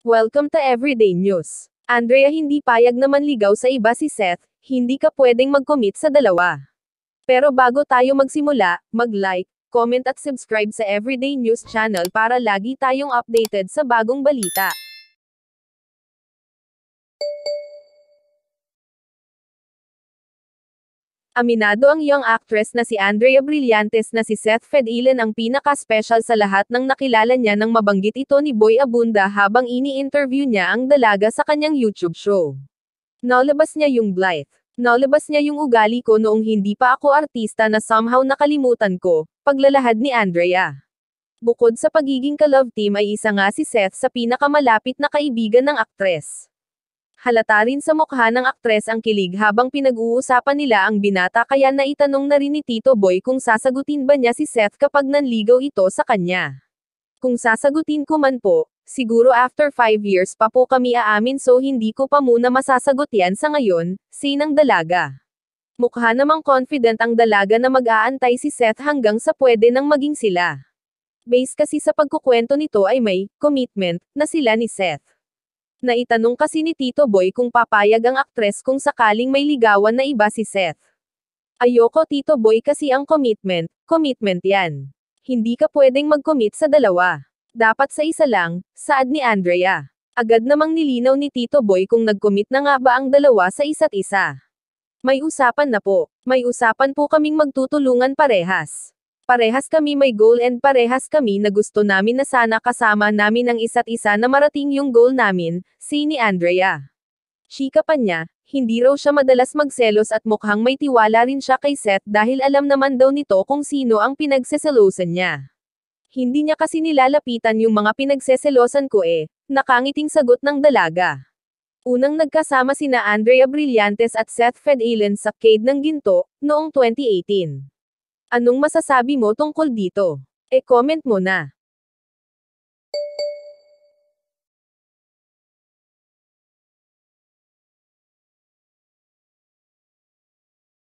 Welcome to Everyday News. Andrea hindi payag na manligaw sa iba si Seth, hindi ka pwedeng mag-commit sa dalawa. Pero bago tayo magsimula, mag-like, comment at subscribe sa Everyday News channel para lagi tayong updated sa bagong balita. Aminado ang young actress na si Andrea Brillantes na si Seth Fedilen ang pinaka-special sa lahat ng nakilala niya nang mabanggit ito ni Boy Abunda habang ini-interview niya ang dalaga sa kanyang YouTube show. Nalabas niya yung blithe. Nalabas niya yung ugali ko noong hindi pa ako artista na somehow nakalimutan ko, paglalahad ni Andrea. Bukod sa pagiging ka-love team ay isa nga si Seth sa pinakamalapit na kaibigan ng aktres. Halata rin sa mukha ng aktres ang kilig habang pinag-uusapan nila ang binata kaya naitanong na rin ni Tito Boy kung sasagutin ba niya si Seth kapag nanligaw ito sa kanya. Kung sasagutin ko man po, siguro after 5 years pa po kami aamin so hindi ko pa muna masasagot yan sa ngayon, sinang dalaga. Mukha namang confident ang dalaga na mag-aantay si Seth hanggang sa pwede nang maging sila. Base kasi sa pagkukwento nito ay may commitment na sila ni Seth. Naitanong kasi ni Tito Boy kung papayag ang aktres kung sakaling may ligawan na iba si Seth. Ayoko Tito Boy kasi ang commitment, commitment yan. Hindi ka pwedeng mag-commit sa dalawa. Dapat sa isa lang, saad ni Andrea. Agad namang nilinaw ni Tito Boy kung nag-commit na nga ba ang dalawa sa isa't isa. May usapan na po. May usapan po kaming magtutulungan parehas parehas kami may goal and parehas kami na gusto namin na sana kasama namin ang isa't isa na marating yung goal namin, si ni Andrea. Chika pa niya, hindi raw siya madalas magselos at mukhang may tiwala rin siya kay Seth dahil alam naman daw nito kung sino ang pinagseselosan niya. Hindi niya kasi nilalapitan yung mga pinagseselosan ko eh, nakangiting sagot ng dalaga. Unang nagkasama sina Andrea Brillantes at Seth Fedelin sa Cade ng Ginto, noong 2018. Anong masasabi mo tungkol dito? E comment mo na.